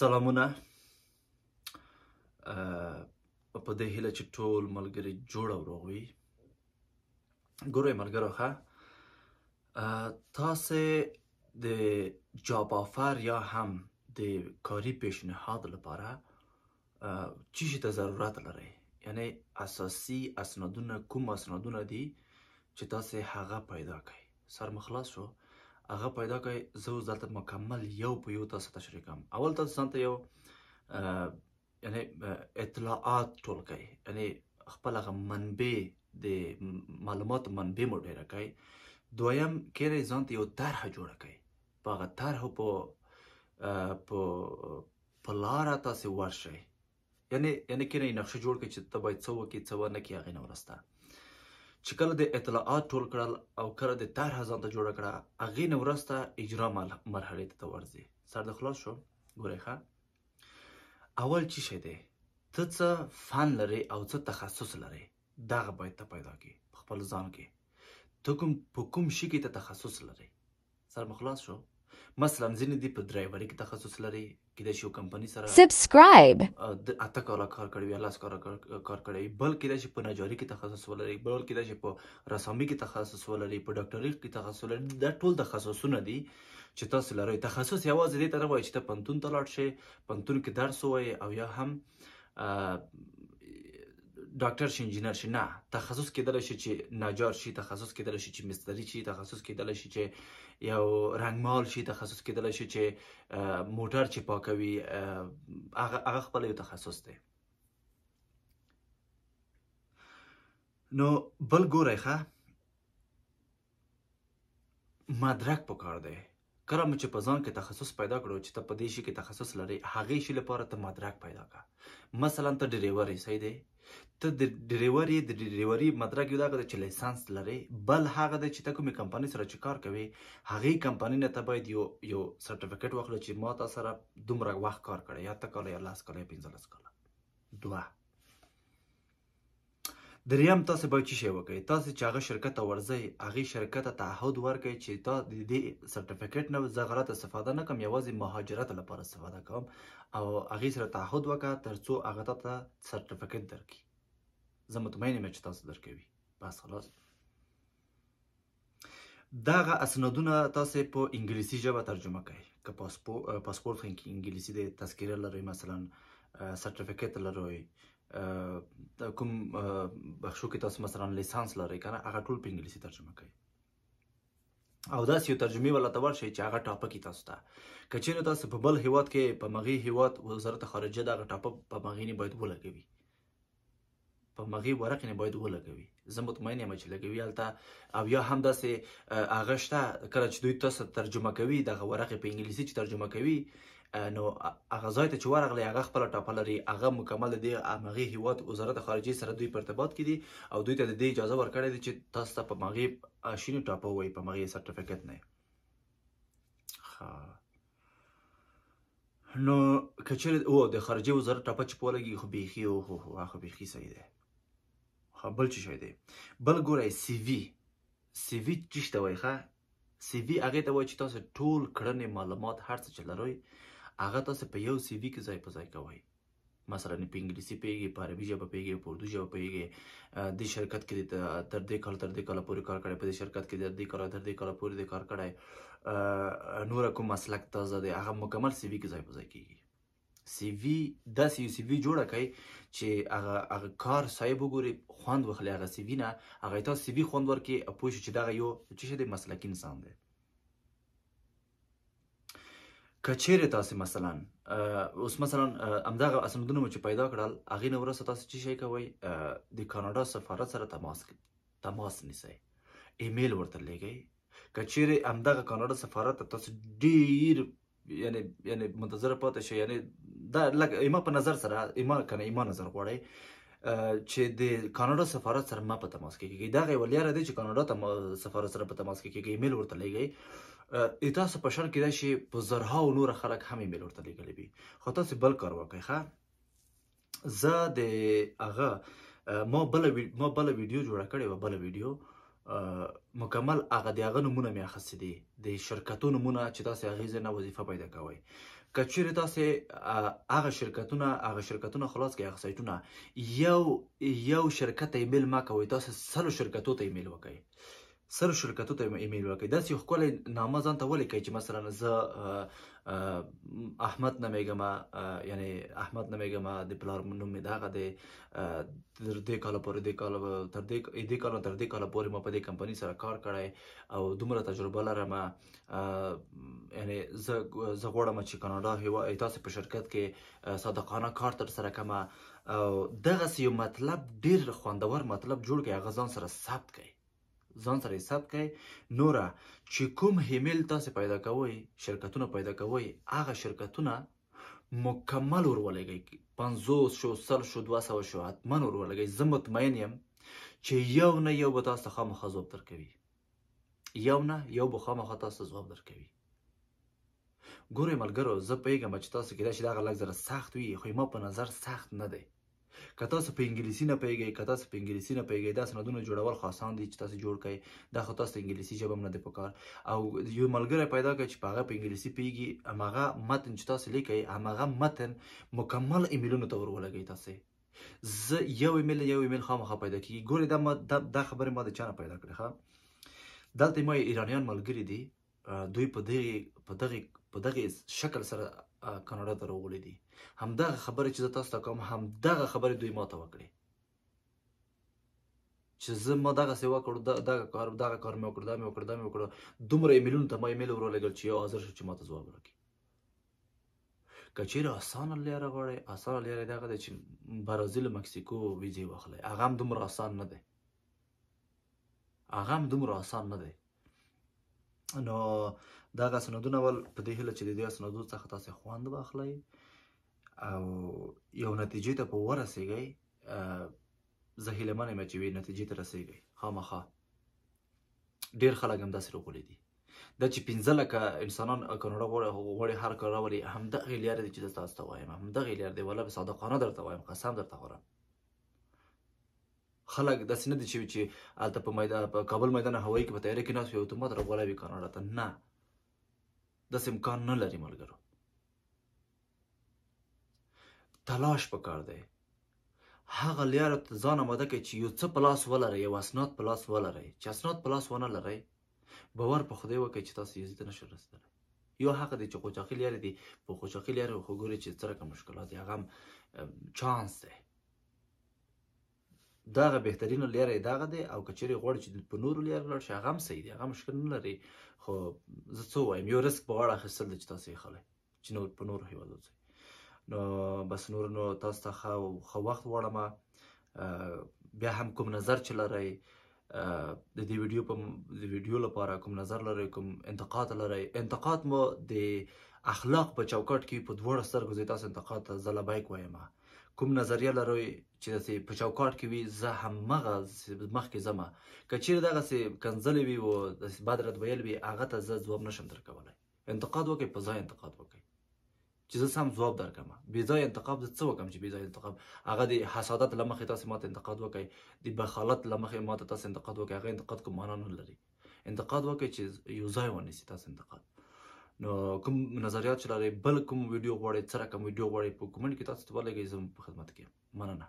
سلامونه په دې هیله چې ټول ملګري جوړ او روغ وي ګورئ ملګرو ښه تاسې د جاب آفر یا هم د کاري پیشنهاد لپاره څه شي ته ضرورت لرئ یعنی اساسي اسنادونه کوم اسنادونه دي چې تاسې هغه پیدا کړئ سر مخلاص شو هغه پیدا کړئ زه اوس دلته مکمل یو په یو تاسو تشریح کوم اول تاسو ځان ته یو یعنی اطلاعات ټول کړئ یعنی خپل هغه منبع د معلومات منبع مو ډیره کړئ دویم کړئ ځان ته یو طرح جوړ کړئ په هغه طرح په په په لار تاسو ورشئ یعنی یعنی کړئ نقشه جوړ کړئ چې تبه څو کې څو نه کې هغه نه ورسته چې کله د اطلاعات ټول کړل او کله د طرح ځان ته جوړ کړه هغې نه وروسته اجرا مرحلې ته ورځي سر د خلاص شو ګورئ ښه اول چی شی دی ته څه فن لري او څه تخصص لري دغه باید ته پیدا کی خپل ځان کې ته کوم په کوم شي کې ته تخصص لري سر مخلاص شو مثلا ځینې دي په ډرایوري کې تخصص لري کېدای شي کمپنی سره سبسکرایب اته کاله کار کړی وي لاس کار کار کړی بل کېدای شي په نجاري کې تخصص ولري بل کېدای شي په رسامي کې تخصص ولري په ډاکټري کې تخصص ولري دا ټول تخصصونه دي چې تاسو لرئ تخصص یوازې دې ته نه وایي چې ته پنتون ته لاړ شې پنتون کې درس ووایې او یا هم ډاکټر شي انجینر شي نه تخصص کېدل شي چې نجار شي تخصص کېدل شي چې مستری شي تخصص کېدل شي چې یو رنگمال شي تخصص کېدل شي چې موټر چې پاکوي هغه هغه خپل یو تخصص دی نو بل ګورای ښه مدرک پکار دی کله مو چې په ځان کې تخصص پیدا کړو چې ته په دې شي کې تخصص لرې هغې شي لپاره ته مدرک پیدا کړه مثلا ته ډریور یې صحیح دی ته د ډریور یې د ډریوري مدرک یو دغه چې لایسنس لرې بل هغه دی چې ته کومې کمپنۍ سره چې کار کوې هغې کمپنۍ نه ته باید یو یو سرټیفیکټ واخلو چې ما تا سره دومره وخت کار کړی یا ته کاله یا لس کاله یا پنځلس کاله دوه دریم تاسو به چی شی وکړئ تاسو چې هغه شرکت ورځي هغه شرکت ته تعهد ورکړئ چې تا د دې سرټیفیکټ نه زه غلط استفاده نه کوم یوازې مهاجرت لپاره استفاده کوم او هغه سره تعهد وکړه ترڅو هغه ته سرټیفیکټ درکړي زه مطمئن یم چې تاسو درکوي بس خلاص داغه اسنادونه تاسو په انګلیسي ژبه ترجمه کړئ که پاسپورت پاسپورت انګلیسي د تذکره لري مثلا سرټیفیکټ لري کوم بخښو کې تاسو مثلا لیسانس لرئ کنه هغه ټول په انګلیسي ترجمه کوي او دا یو ترجمه ولا تور شي چې هغه ټاپک تاسو ته کچېره تاسو په بل هیواد کې په مغي هیواد وزارت خارجه دا ټاپک په مغي نه باید ولګوي په مغي ورق نه باید ولګوي زه مطمئن یم چې لګوي البته او یا هم داسې اغه شته کله چې دوی تاسو ترجمه کوي دغه ورق په انګلیسي چې ترجمه کوي نو هغه ځای ته چې ورغلی هغه خپل ټاپه لري هغه مکمل د هغه هیواد وزارت خارجه سره دوی په ارتباط کې دي او دوی ته د دې اجازه ورکړې ده چې تاسو ته په مغې شینو ټاپه وای په مغې سرټیفیکټ نه ها نو کچر او د خارجه وزارت ټاپه چې پولګي خو بيخي او خو خو بيخي صحیح ده خو بل څه شوی دی بل ګورای سی وی سی وی چی شته وای ښا سی وی هغه ته وای چې تاسو ټول کړنې معلومات هرڅه چلروي هغه تاسو په یو سی وی کې ځای په ځای کوئ مثلا په انګلیسي پیږي په عربي ژبه پیږي په اردو ژبه پیږي د شرکت کې تر دې کال تر دې کال پورې کار کړی په دې شرکت کې تر دې کال تر دې کال پورې د کار کړی نور کوم مسلک تازه دی هغه مکمل سی وی کې ځای په ځای کیږي سی وی داسې یو سی وی جوړه کړئ چې هغه هغه کار صاحب وګوري خوند وخلي هغه سی وی نه هغه تاسو سی وی خوند ورکړي پوه شي چې دا یو چې د مسلکي انسان دی کچېرې تاسو مثلا اوس مثلا امداغه اسندونه مو چې پیدا کړل هغه نو ورسره تاسو چې شي کوي د کاناډا سفارت سره تماس تماس نیسئ ایمیل ورته لګئ کچېرې امداغه کاناډا سفارت تاسو ډیر یعنی یعنی منتظر پاتې شئ یعنی دا لکه ایما په نظر سره ایما کنه ایما نظر غواړي چې د کاناډا سفارت سره ما په تماس کې کیږي دا غوړیاره دي چې کاناډا سفارت سره په تماس کې کیږي ایمیل ورته لګئ تاسو په شر کې دا شي په زرهاو نور خلک هم ایمیل ورته لګلې وي خو تاسو بل کار وکړئ ښه زه د هغه ما بل ما بل ویډیو جوړ کړی و بل ویډیو مکمل هغه د هغه نمونه مې اخیستې دي د شرکتو نمونه چې تاسو هغه ځای نه وظیفه پیدا کوئ کچیر تاسو هغه شرکتونه هغه شرکتونه خلاص کې هغه سایتونه یو یو شرکت ایمیل ما کوي تاسو سلو شرکتو ته ایمیل وکړئ سر شرکتو ته ایمیل ورکړئ داسې یو ښکلی نامه ځان ته ولیکئ چې مثلا زه احمد نومیږم یعنی احمد نومیږم د پلار نوم مې دغه دی تر دې کاله پورې دې کاله تر دې دې کاله تر دې کاله پورې ما په دې کمپنۍ سره کار کړی او دومره تجربه لرم یعنی زه زه غواړم چې کاناډا هیوا تاسو په شرکت کې صادقانه کار تر سره کوم او دغه یو مطلب ډیر خوندور مطلب جوړ کړئ هغه ځان سره ثبت کړئ ځان سره حساب کوئ نوره چې کوم هیمیل تاسو پیدا کوئ شرکتونه پیدا کوئ هغه شرکتونه مکمل ورولګئ 50 شو 100 شو 200 شو حتما ورولګئ زه مطمئن یم چې یو نه یو به تاسو خامخا ځواب درکوي یو نه یو به خامخا تاسو ځواب درکوي ګورئ ملګرو زه پوهېږم چې تاسو کېدای شي دغه لږ زره سخت وي خو ما په نظر سخت نه دی که تاسو په انګلیسي نه پیګئ که تاسو په انګلیسي نه پیګئ دا سندونه جوړول خو اسان دي چې تاسو جوړ کړئ دا خو تاسو انګلیسي ژبه هم نه دی پکار او یو ملګری پیدا کړئ چې په هغه په انګلیسي پیګي هماغه متن چې تاسو لیکئ هماغه متن مکمل ایمیلونو ته ورولګئ تاسو زه یو ایمیل یو ایمیل خامخا پیدا کیږي ګورې دا ما دا خبره ما د چا نه پیدا کړې ها دلته ما ایرانیان ملګری دي دوی په دغه په دغه په دغه شکل سره کاناډا ته راغلي دي همدغه خبره چې زه تاسو ته کوم همدغه خبرې دوی ما ته وکړې چې زه ما دغه سیوا کړو دغه کار دغه کار مې وکړو دا مې وکړو دا مې وکړو دومره ایمیلونو ته ما ایمیل ورولېږل چې یو حاضر شو چې ما ته ځواب راکړي که چېرې اسانه لاره غواړئ اسانه لاره دغه دی چې برازیل مکسیکو ویزې واخلئ هغه هم دومره اسان نه دی هغه هم دومره اسان نه دی نو دغه سندونه ول په دې هیله چې د دې سندونو څخه تاسو خوند واخلئ او یو نتیجې ته په ورسېږئ زه هیله من یم چې یوې نتیجې ته رسېږئ خامخا ډېر خلک همداسې راغلي دي دا چې پنځه لکه انسانان کاناډا غواړي هر کار راولي همدغې لارې دي چې زه تاسو ته وایم همدغې لارې دي والله صادقانه درته وایم قسم درته خورم خلک داسې نه دي چې چې هلته په میدان په کابل میدان هوایي کې په تیاره کې ناست وي اتومات راغلی وي کاناډا ته نه داسې امکان نه لري ملګرو تلاش پکار دی هغه لیارو ته ځان آماده کړئ چې یو څه په لاس ولرئ یو اسناد په لاس ولرئ چې اسناد په لاس ونه لرئ باور په خدای وکړئ چې تاسو یې زده نشئ رسېدلی یو حق دی چې قوچاقي لیارې دي په قوچاقي لیارې خو ګورئ چې څه رقم مشکلات دي هغه هم چانس دی دغه بهترینه لیاره یې دغه دی او که چیرې غواړئ چې په نورو لیارو لاړ شئ هغه هم صحیح دی هغه مشکل نه لري خو زه څه وایم یو رسک په غاړه اخیستل دی چې تاسو یې خلئ چې نور په نورو هېوادو ځئ نو بس نور نو تاسو ته ښه وخت غواړم بیا هم کوم نظر چې لرئ د دې ویډیو په د ویډیو لپاره کوم نظر لرئ کوم انتقاد لرئ انتقاد مو د اخلاق په چوکاټ کې په دوه سترګو زی تاسو انتقاد ته زله بایک وایم کوم نظریه لرئ چې داسې په چوکاټ کې وي زه همغه مخکې ځمه که چیرې دغسې کنځلې وي و داسې بد رد ویل وي هغه ته زه ځواب نشم درکولی انتقاد وکړئ په ځای انتقاد وکړئ چې زه سم جواب درکم بې ځای انتقاد څه وکم چې بې ځای انتقاد هغه د حسادت لمخې تاسو ماته انتقاد وکړي د بخالت لمخې ماته تاسو انتقاد وکړي هغه انتقاد کوم معنا نه لري انتقاد وکړي چې یو ځای ونیسي تاسو انتقاد نو کوم نظریات چې لري بل کوم ویډیو غواړي سره کوم ویډیو غواړي په کومنټ کې تاسو ته ولګئ زم په خدمت کې مننه